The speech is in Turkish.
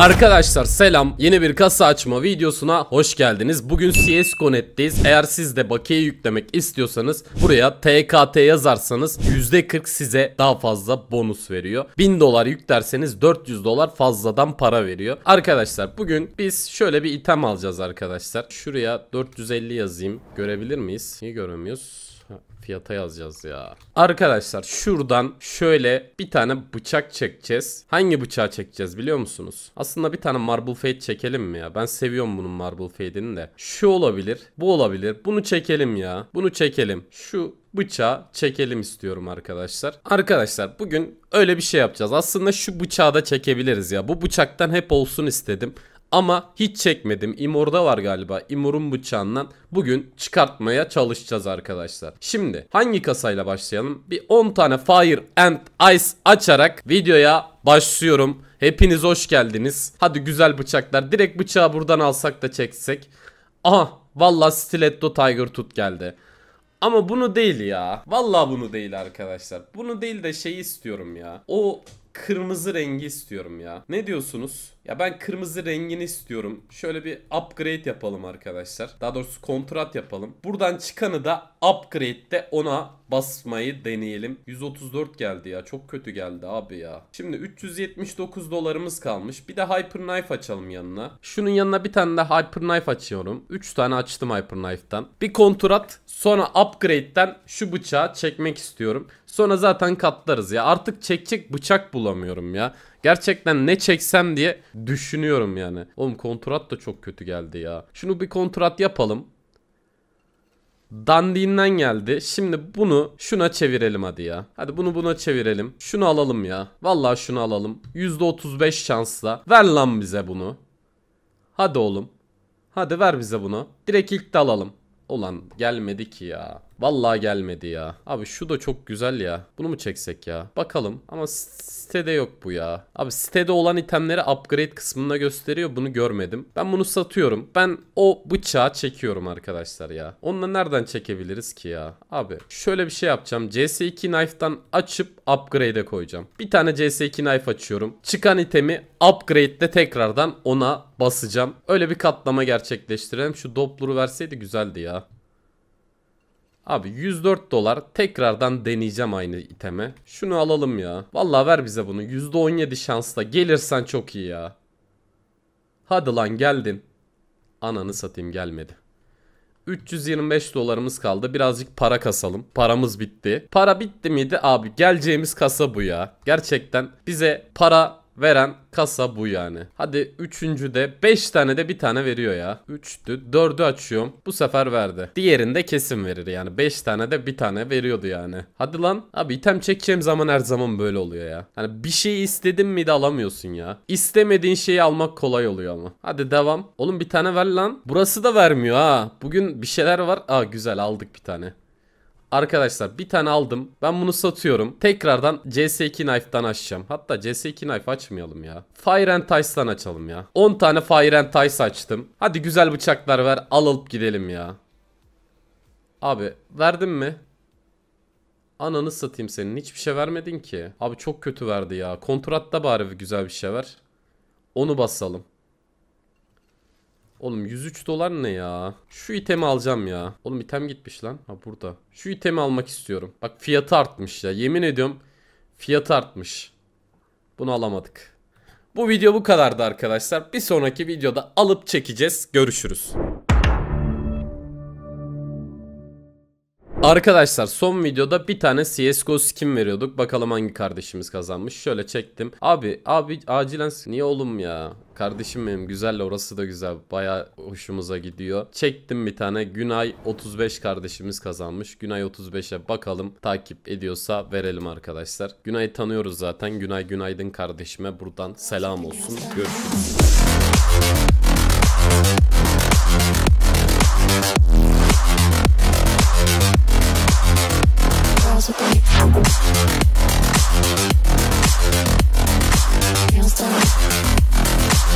Arkadaşlar selam yeni bir kasa açma videosuna hoş geldiniz. Bugün CSGO.net'teyiz. Eğer siz de bakiye yüklemek istiyorsanız buraya TKT yazarsanız %40 size daha fazla bonus veriyor. 1000 dolar yüklerseniz 400 dolar fazladan para veriyor. Arkadaşlar bugün biz şöyle bir item alacağız arkadaşlar. Şuraya 450 yazayım. Görebilir miyiz? Niye göremiyoruz? Fiyata yazacağız ya. Arkadaşlar şuradan şöyle bir tane bıçak çekeceğiz. Hangi bıçağı çekeceğiz biliyor musunuz? Aslında bir tane Marble Fade çekelim mi ya? Ben seviyorum bunun Marble Fade'ini de. Şu olabilir, bu olabilir. Bunu çekelim ya. Bunu çekelim. Şu bıçağı çekelim istiyorum arkadaşlar. Arkadaşlar bugün öyle bir şey yapacağız. Aslında şu bıçağı da çekebiliriz ya. Bu bıçaktan hep olsun istedim. Ama hiç çekmedim. Imor'da var galiba. Imor'un bıçağından bugün çıkartmaya çalışacağız arkadaşlar. Şimdi hangi kasayla başlayalım? Bir 10 tane Fire and Ice açarak videoya başlıyorum. Hepiniz hoş geldiniz. Hadi güzel bıçaklar. Direkt bıçağı buradan alsak da çeksek. Aha valla Stiletto Tiger tut geldi. Ama bunu değil ya. valla bunu değil arkadaşlar. Bunu değil de şey istiyorum ya. O kırmızı rengi istiyorum ya. Ne diyorsunuz? Ya ben kırmızı rengini istiyorum. Şöyle bir upgrade yapalım arkadaşlar. Daha doğrusu kontrat yapalım. Buradan çıkanı da upgrade'de ona basmayı deneyelim. 134 geldi ya. Çok kötü geldi abi ya. Şimdi 379 dolarımız kalmış. Bir de Hyperknife açalım yanına. Şunun yanına bir tane de Hyperknife açıyorum. 3 tane açtım Hyperknife'dan. Bir kontrat sonra upgrade'den şu bıçağı çekmek istiyorum. Sonra zaten katlarız ya. Artık çekecek bıçak bul bulamıyorum ya. Gerçekten ne çeksem diye düşünüyorum yani. Oğlum kontrat da çok kötü geldi ya. Şunu bir kontrat yapalım. Dandiğinden geldi. Şimdi bunu şuna çevirelim hadi ya. Hadi bunu buna çevirelim. Şunu alalım ya. Vallahi şunu alalım. %35 şansla. Ver lan bize bunu. Hadi oğlum. Hadi ver bize bunu. Direkt ilk de alalım. Ulan gelmedi ki ya. Vallahi gelmedi ya. Abi şu da çok güzel ya. Bunu mu çeksek ya? Bakalım. Ama sitede yok bu ya. Abi sitede olan itemleri upgrade kısmında gösteriyor. Bunu görmedim. Ben bunu satıyorum. Ben o bıçağı çekiyorum arkadaşlar ya. Onunla nereden çekebiliriz ki ya? Abi şöyle bir şey yapacağım. CS2 Knife'dan açıp upgrade'e koyacağım. Bir tane CS2 Knife açıyorum. Çıkan itemi upgrade'de tekrardan ona basacağım. Öyle bir katlama gerçekleştirelim. Şu Doppler'ı verseydi güzeldi ya. Abi 104 dolar tekrardan deneyeceğim aynı iteme. Şunu alalım ya. Vallahi ver bize bunu. %17 şansla gelirsen çok iyi ya. Hadi lan geldin. Ananı satayım gelmedi. 325 dolarımız kaldı. Birazcık para kasalım. Paramız bitti. Para bitti miydi? Abi geleceğimiz kasa bu ya. Gerçekten bize para veren kasa bu yani. Hadi üçüncüde 5 tane de bir tane veriyor ya. 3'tü 4'ü açıyorum. Bu sefer verdi. Diğerinde kesin verir yani. 5 tane de bir tane veriyordu yani. Hadi lan. Abi item çekeceğim zaman her zaman böyle oluyor ya. Hani bir şey istedin mi de alamıyorsun ya. İstemediğin şeyi almak kolay oluyor ama. Hadi devam. Oğlum bir tane ver lan. Burası da vermiyor ha. Bugün bir şeyler var. Aa güzel aldık bir tane. Arkadaşlar bir tane aldım. Ben bunu satıyorum. Tekrardan CS2 Knife'dan açacağım. Hatta CS2 Knife açmayalım ya. Fire and Tice'dan açalım ya. 10 tane Fire and Ice açtım. Hadi güzel bıçaklar ver. alıp gidelim ya. Abi verdim mi? Ananı satayım senin. Hiçbir şey vermedin ki. Abi çok kötü verdi ya. Kontratta bari güzel bir şey ver. Onu basalım. Oğlum 103 dolar ne ya? Şu itemi alacağım ya. Oğlum item gitmiş lan. Ha burada. Şu itemi almak istiyorum. Bak fiyatı artmış ya. Yemin ediyorum fiyatı artmış. Bunu alamadık. Bu video bu kadardı arkadaşlar. Bir sonraki videoda alıp çekeceğiz. Görüşürüz. Arkadaşlar son videoda bir tane CSGO skin veriyorduk. Bakalım hangi kardeşimiz kazanmış. Şöyle çektim. Abi abi acilen niye oğlum ya? Kardeşim benim güzel orası da güzel. Baya hoşumuza gidiyor. Çektim bir tane. Günay 35 kardeşimiz kazanmış. Günay 35'e bakalım. Takip ediyorsa verelim arkadaşlar. Günay'ı tanıyoruz zaten. Günay günaydın kardeşime buradan selam olsun. Görüşürüz. today.